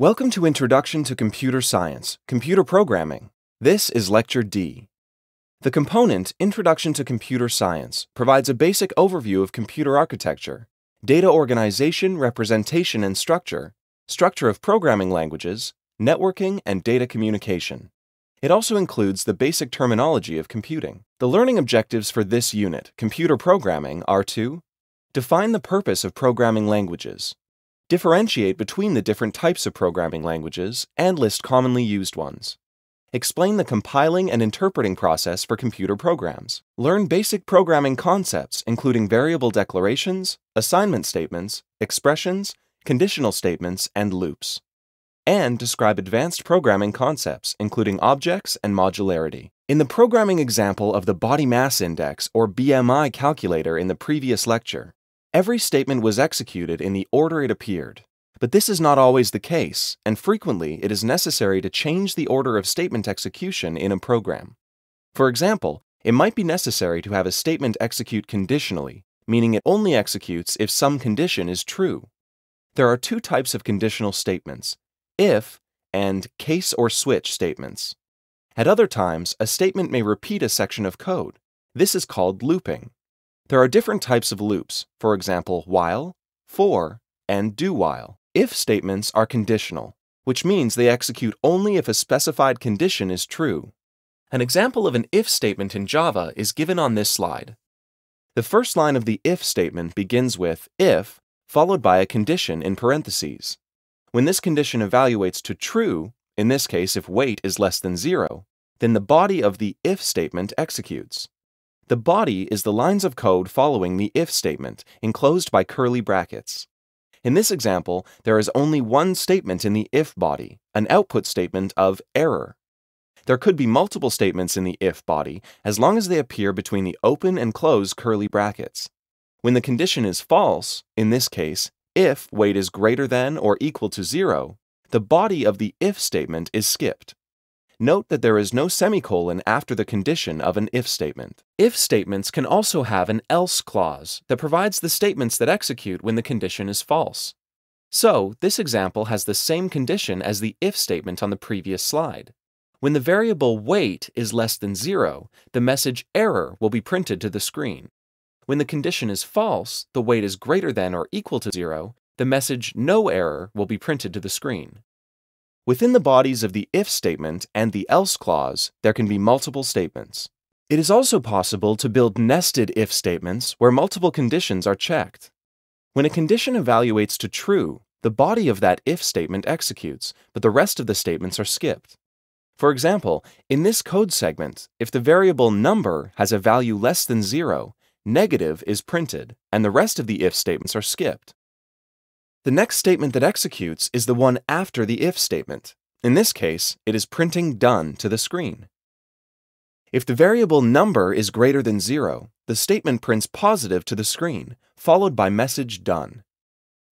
Welcome to Introduction to Computer Science, Computer Programming. This is Lecture D. The component Introduction to Computer Science provides a basic overview of computer architecture, data organization, representation and structure, structure of programming languages, networking, and data communication. It also includes the basic terminology of computing. The learning objectives for this unit, Computer Programming, are to define the purpose of programming languages, Differentiate between the different types of programming languages and list commonly used ones. Explain the compiling and interpreting process for computer programs. Learn basic programming concepts, including variable declarations, assignment statements, expressions, conditional statements, and loops. And describe advanced programming concepts, including objects and modularity. In the programming example of the body mass index or BMI calculator in the previous lecture, Every statement was executed in the order it appeared. But this is not always the case, and frequently it is necessary to change the order of statement execution in a program. For example, it might be necessary to have a statement execute conditionally, meaning it only executes if some condition is true. There are two types of conditional statements, if and case or switch statements. At other times, a statement may repeat a section of code. This is called looping. There are different types of loops, for example, while, for, and do while. If statements are conditional, which means they execute only if a specified condition is true. An example of an if statement in Java is given on this slide. The first line of the if statement begins with if, followed by a condition in parentheses. When this condition evaluates to true, in this case if weight is less than zero, then the body of the if statement executes. The body is the lines of code following the if statement, enclosed by curly brackets. In this example, there is only one statement in the if body, an output statement of error. There could be multiple statements in the if body, as long as they appear between the open and close curly brackets. When the condition is false, in this case, if weight is greater than or equal to zero, the body of the if statement is skipped. Note that there is no semicolon after the condition of an if statement. If statements can also have an else clause that provides the statements that execute when the condition is false. So, this example has the same condition as the if statement on the previous slide. When the variable weight is less than 0, the message error will be printed to the screen. When the condition is false, the weight is greater than or equal to 0, the message no error will be printed to the screen. Within the bodies of the if statement and the else clause, there can be multiple statements. It is also possible to build nested if statements where multiple conditions are checked. When a condition evaluates to true, the body of that if statement executes, but the rest of the statements are skipped. For example, in this code segment, if the variable number has a value less than 0, negative is printed, and the rest of the if statements are skipped. The next statement that executes is the one after the if statement. In this case, it is printing done to the screen. If the variable number is greater than zero, the statement prints positive to the screen, followed by message done.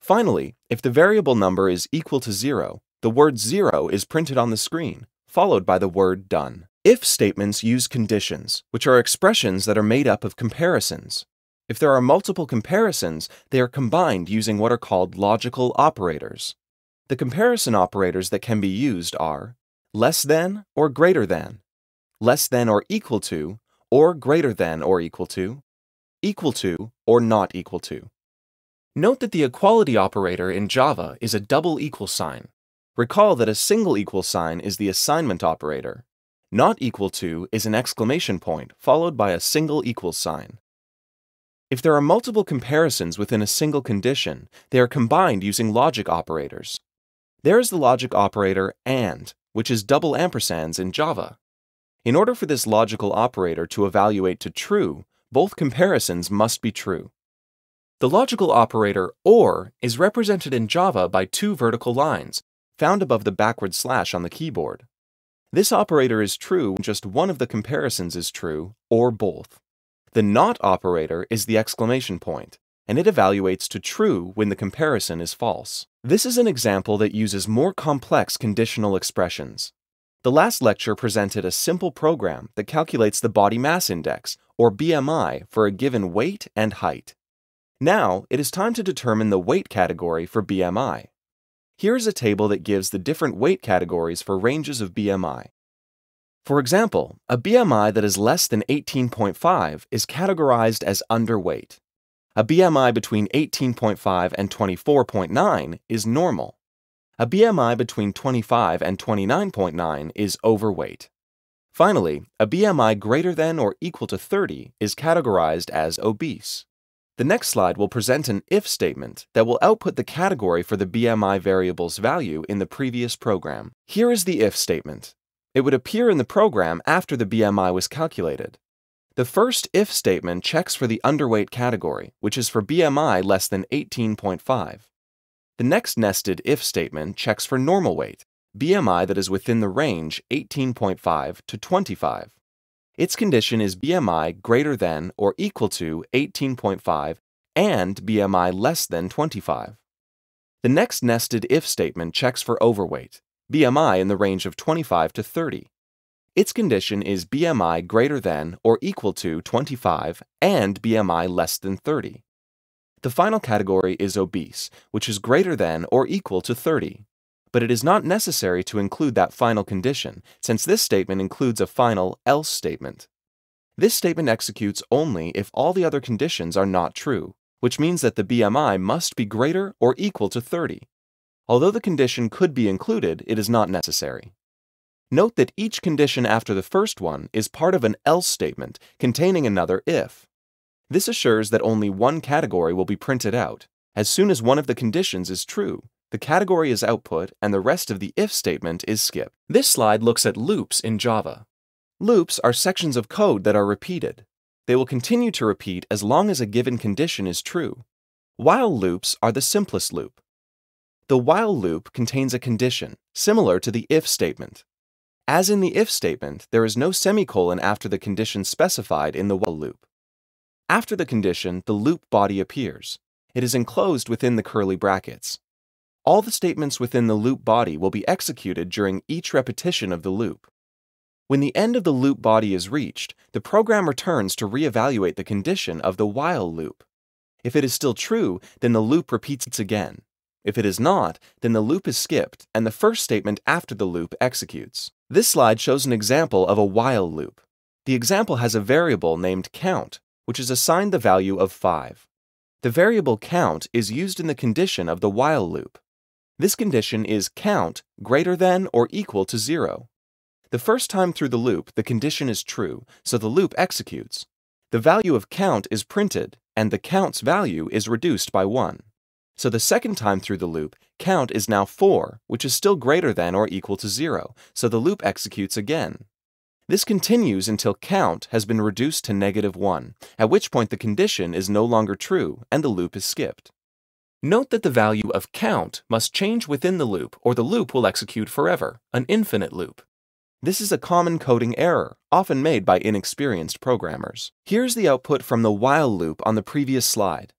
Finally, if the variable number is equal to zero, the word zero is printed on the screen, followed by the word done. If statements use conditions, which are expressions that are made up of comparisons. If there are multiple comparisons, they are combined using what are called logical operators. The comparison operators that can be used are less than or greater than, less than or equal to, or greater than or equal to, equal to or not equal to. Note that the equality operator in Java is a double equal sign. Recall that a single equal sign is the assignment operator. Not equal to is an exclamation point followed by a single equal sign. If there are multiple comparisons within a single condition, they are combined using logic operators. There is the logic operator AND, which is double ampersands in Java. In order for this logical operator to evaluate to true, both comparisons must be true. The logical operator OR is represented in Java by two vertical lines, found above the backward slash on the keyboard. This operator is true when just one of the comparisons is true, or both. The not operator is the exclamation point, and it evaluates to true when the comparison is false. This is an example that uses more complex conditional expressions. The last lecture presented a simple program that calculates the body mass index, or BMI, for a given weight and height. Now, it is time to determine the weight category for BMI. Here is a table that gives the different weight categories for ranges of BMI. For example, a BMI that is less than 18.5 is categorized as underweight. A BMI between 18.5 and 24.9 is normal. A BMI between 25 and 29.9 is overweight. Finally, a BMI greater than or equal to 30 is categorized as obese. The next slide will present an if statement that will output the category for the BMI variable's value in the previous program. Here is the if statement. It would appear in the program after the BMI was calculated. The first if statement checks for the underweight category, which is for BMI less than 18.5. The next nested if statement checks for normal weight, BMI that is within the range 18.5 to 25. Its condition is BMI greater than or equal to 18.5 and BMI less than 25. The next nested if statement checks for overweight, BMI in the range of 25 to 30. Its condition is BMI greater than or equal to 25 and BMI less than 30. The final category is obese, which is greater than or equal to 30. But it is not necessary to include that final condition, since this statement includes a final else statement. This statement executes only if all the other conditions are not true, which means that the BMI must be greater or equal to 30. Although the condition could be included, it is not necessary. Note that each condition after the first one is part of an else statement containing another if. This assures that only one category will be printed out. As soon as one of the conditions is true, the category is output and the rest of the if statement is skipped. This slide looks at loops in Java. Loops are sections of code that are repeated. They will continue to repeat as long as a given condition is true. While loops are the simplest loop, the while loop contains a condition, similar to the if statement. As in the if statement, there is no semicolon after the condition specified in the while loop. After the condition, the loop body appears. It is enclosed within the curly brackets. All the statements within the loop body will be executed during each repetition of the loop. When the end of the loop body is reached, the program returns to reevaluate the condition of the while loop. If it is still true, then the loop repeats again. If it is not, then the loop is skipped and the first statement after the loop executes. This slide shows an example of a while loop. The example has a variable named count, which is assigned the value of 5. The variable count is used in the condition of the while loop. This condition is count greater than or equal to 0. The first time through the loop, the condition is true, so the loop executes. The value of count is printed, and the count's value is reduced by 1. So the second time through the loop, count is now 4, which is still greater than or equal to 0, so the loop executes again. This continues until count has been reduced to negative 1, at which point the condition is no longer true and the loop is skipped. Note that the value of count must change within the loop or the loop will execute forever, an infinite loop. This is a common coding error, often made by inexperienced programmers. Here's the output from the while loop on the previous slide.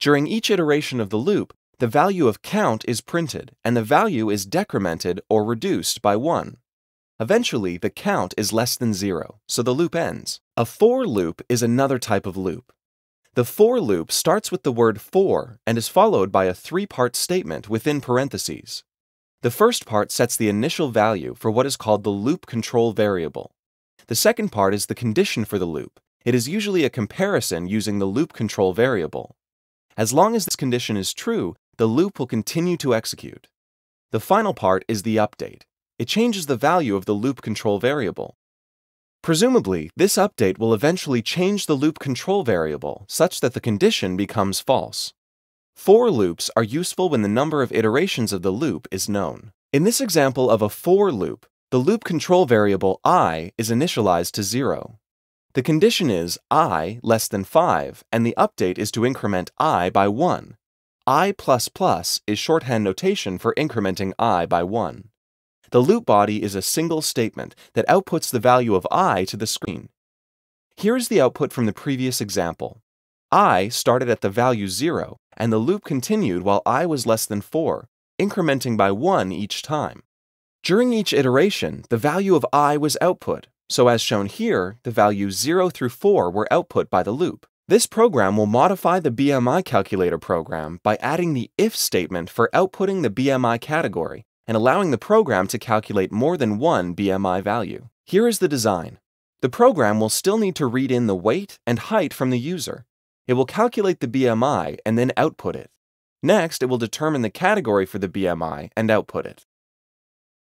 During each iteration of the loop, the value of count is printed, and the value is decremented or reduced by 1. Eventually, the count is less than 0, so the loop ends. A for loop is another type of loop. The for loop starts with the word for and is followed by a three-part statement within parentheses. The first part sets the initial value for what is called the loop control variable. The second part is the condition for the loop. It is usually a comparison using the loop control variable. As long as this condition is true, the loop will continue to execute. The final part is the update. It changes the value of the loop control variable. Presumably, this update will eventually change the loop control variable such that the condition becomes false. For loops are useful when the number of iterations of the loop is known. In this example of a for loop, the loop control variable i is initialized to 0. The condition is i less than 5, and the update is to increment i by 1. i plus plus is shorthand notation for incrementing i by 1. The loop body is a single statement that outputs the value of i to the screen. Here is the output from the previous example. i started at the value 0, and the loop continued while i was less than 4, incrementing by 1 each time. During each iteration, the value of i was output, so as shown here, the values 0 through 4 were output by the loop. This program will modify the BMI calculator program by adding the if statement for outputting the BMI category and allowing the program to calculate more than one BMI value. Here is the design. The program will still need to read in the weight and height from the user. It will calculate the BMI and then output it. Next, it will determine the category for the BMI and output it.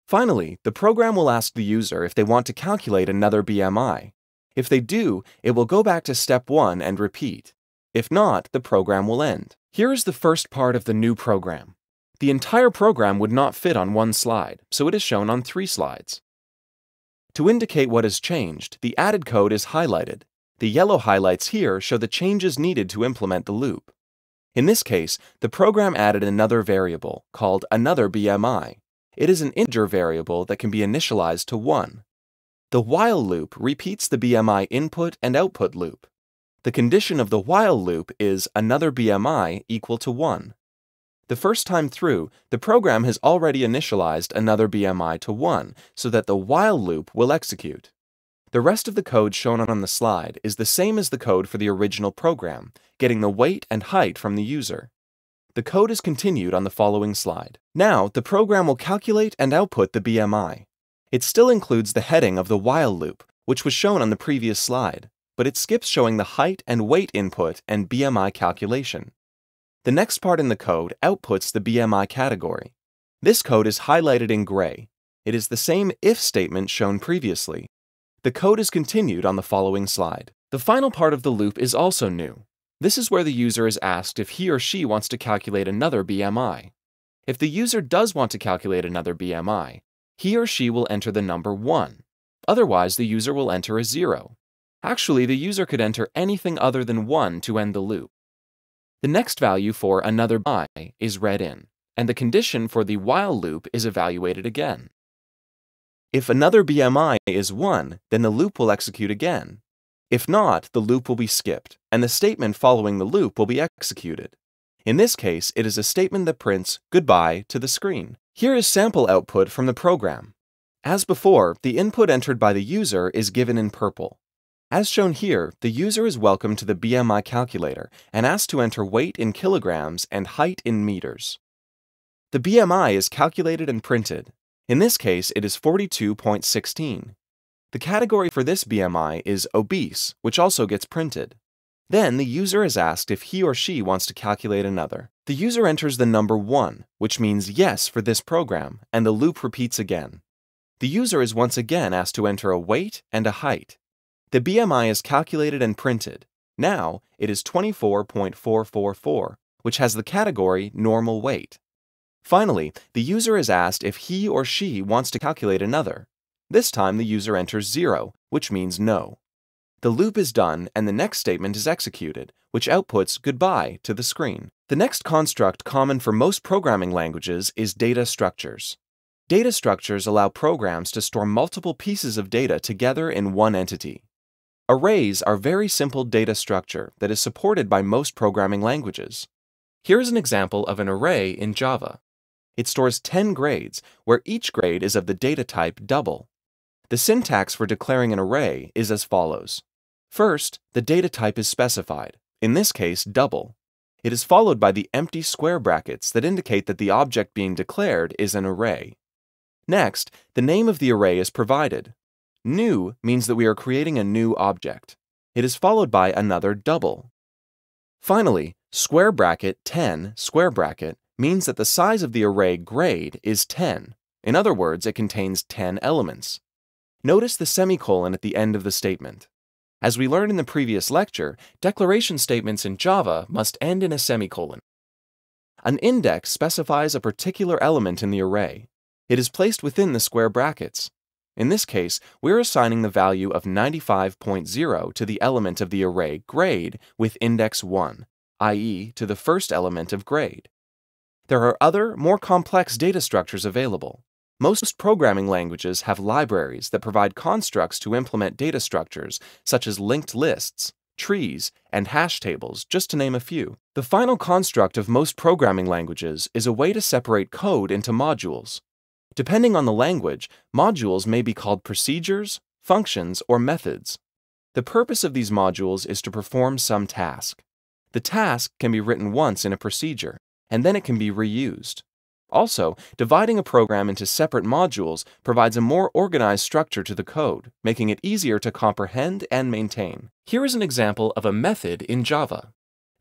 Finally, the program will ask the user if they want to calculate another BMI. If they do, it will go back to step 1 and repeat. If not, the program will end. Here is the first part of the new program. The entire program would not fit on one slide, so it is shown on three slides. To indicate what has changed, the added code is highlighted. The yellow highlights here show the changes needed to implement the loop. In this case, the program added another variable, called another BMI, it is an integer variable that can be initialized to 1. The while loop repeats the BMI input and output loop. The condition of the while loop is another BMI equal to 1. The first time through, the program has already initialized another BMI to 1 so that the while loop will execute. The rest of the code shown on the slide is the same as the code for the original program, getting the weight and height from the user. The code is continued on the following slide. Now, the program will calculate and output the BMI. It still includes the heading of the while loop, which was shown on the previous slide, but it skips showing the height and weight input and BMI calculation. The next part in the code outputs the BMI category. This code is highlighted in gray. It is the same if statement shown previously. The code is continued on the following slide. The final part of the loop is also new. This is where the user is asked if he or she wants to calculate another BMI. If the user does want to calculate another BMI, he or she will enter the number 1. Otherwise, the user will enter a 0. Actually, the user could enter anything other than 1 to end the loop. The next value for another BMI is read in, and the condition for the while loop is evaluated again. If another BMI is 1, then the loop will execute again, if not, the loop will be skipped, and the statement following the loop will be executed. In this case, it is a statement that prints goodbye to the screen. Here is sample output from the program. As before, the input entered by the user is given in purple. As shown here, the user is welcome to the BMI calculator and asked to enter weight in kilograms and height in meters. The BMI is calculated and printed. In this case, it is 42.16. The category for this BMI is obese, which also gets printed. Then the user is asked if he or she wants to calculate another. The user enters the number 1, which means yes for this program, and the loop repeats again. The user is once again asked to enter a weight and a height. The BMI is calculated and printed. Now it is 24.444, which has the category normal weight. Finally, the user is asked if he or she wants to calculate another. This time the user enters 0, which means no. The loop is done and the next statement is executed, which outputs goodbye to the screen. The next construct common for most programming languages is data structures. Data structures allow programs to store multiple pieces of data together in one entity. Arrays are very simple data structure that is supported by most programming languages. Here is an example of an array in Java. It stores 10 grades, where each grade is of the data type double. The syntax for declaring an array is as follows. First, the data type is specified, in this case double. It is followed by the empty square brackets that indicate that the object being declared is an array. Next, the name of the array is provided. New means that we are creating a new object. It is followed by another double. Finally, square bracket 10 square bracket means that the size of the array grade is 10. In other words, it contains 10 elements. Notice the semicolon at the end of the statement. As we learned in the previous lecture, declaration statements in Java must end in a semicolon. An index specifies a particular element in the array. It is placed within the square brackets. In this case, we're assigning the value of 95.0 to the element of the array grade with index 1, i.e. to the first element of grade. There are other, more complex data structures available. Most programming languages have libraries that provide constructs to implement data structures, such as linked lists, trees, and hash tables, just to name a few. The final construct of most programming languages is a way to separate code into modules. Depending on the language, modules may be called procedures, functions, or methods. The purpose of these modules is to perform some task. The task can be written once in a procedure, and then it can be reused. Also, dividing a program into separate modules provides a more organized structure to the code, making it easier to comprehend and maintain. Here is an example of a method in Java.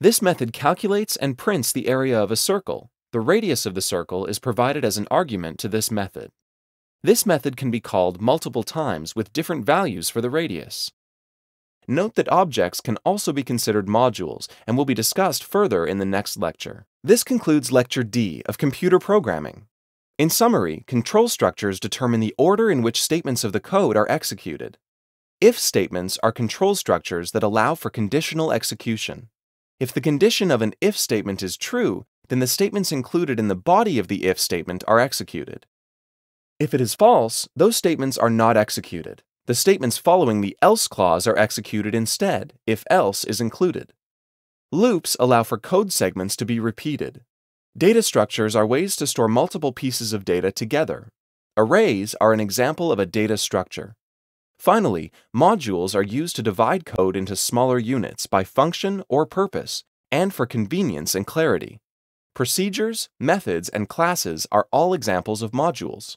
This method calculates and prints the area of a circle. The radius of the circle is provided as an argument to this method. This method can be called multiple times with different values for the radius. Note that objects can also be considered modules and will be discussed further in the next lecture. This concludes Lecture D of Computer Programming. In summary, control structures determine the order in which statements of the code are executed. If statements are control structures that allow for conditional execution. If the condition of an if statement is true, then the statements included in the body of the if statement are executed. If it is false, those statements are not executed. The statements following the else clause are executed instead, if else is included. Loops allow for code segments to be repeated. Data structures are ways to store multiple pieces of data together. Arrays are an example of a data structure. Finally, modules are used to divide code into smaller units by function or purpose, and for convenience and clarity. Procedures, methods, and classes are all examples of modules.